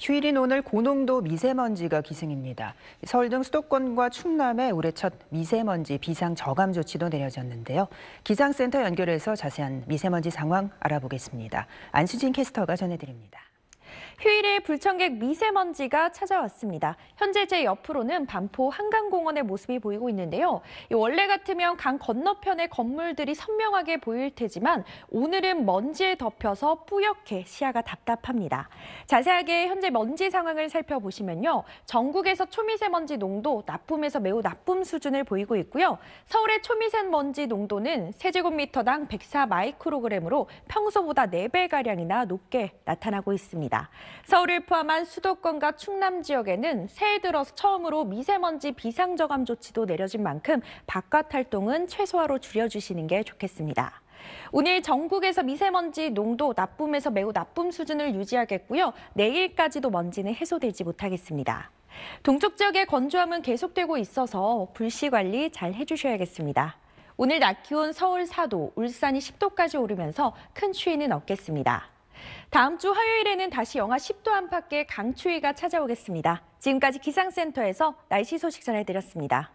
휴일인 오늘 고농도 미세먼지가 기승입니다. 서울 등 수도권과 충남에 올해 첫 미세먼지 비상 저감 조치도 내려졌는데요. 기상센터 연결해서 자세한 미세먼지 상황 알아보겠습니다. 안수진 캐스터가 전해드립니다. 휴일에 불청객 미세먼지가 찾아왔습니다. 현재 제 옆으로는 반포 한강공원의 모습이 보이고 있는데요. 원래 같으면 강 건너편의 건물들이 선명하게 보일 테지만 오늘은 먼지에 덮여서 뿌옇게 시야가 답답합니다. 자세하게 현재 먼지 상황을 살펴보시면요. 전국에서 초미세먼지 농도 나쁨에서 매우 나쁨 수준을 보이고 있고요. 서울의 초미세먼지 농도는 세제곱미터당 104 마이크로그램으로 평소보다 4배가량이나 높게 나타나고 있습니다. 서울을 포함한 수도권과 충남 지역에는 새해 들어서 처음으로 미세먼지 비상저감 조치도 내려진 만큼 바깥 활동은 최소화로 줄여주시는 게 좋겠습니다. 오늘 전국에서 미세먼지 농도 나쁨에서 매우 나쁨 수준을 유지하겠고요. 내일까지도 먼지는 해소되지 못하겠습니다. 동쪽 지역의 건조함은 계속되고 있어서 불씨 관리 잘 해주셔야겠습니다. 오늘 낮 기온 서울 4도, 울산이 10도까지 오르면서 큰 추위는 없겠습니다. 다음 주 화요일에는 다시 영하 10도 안팎의 강추위가 찾아오겠습니다. 지금까지 기상센터에서 날씨 소식 전해드렸습니다.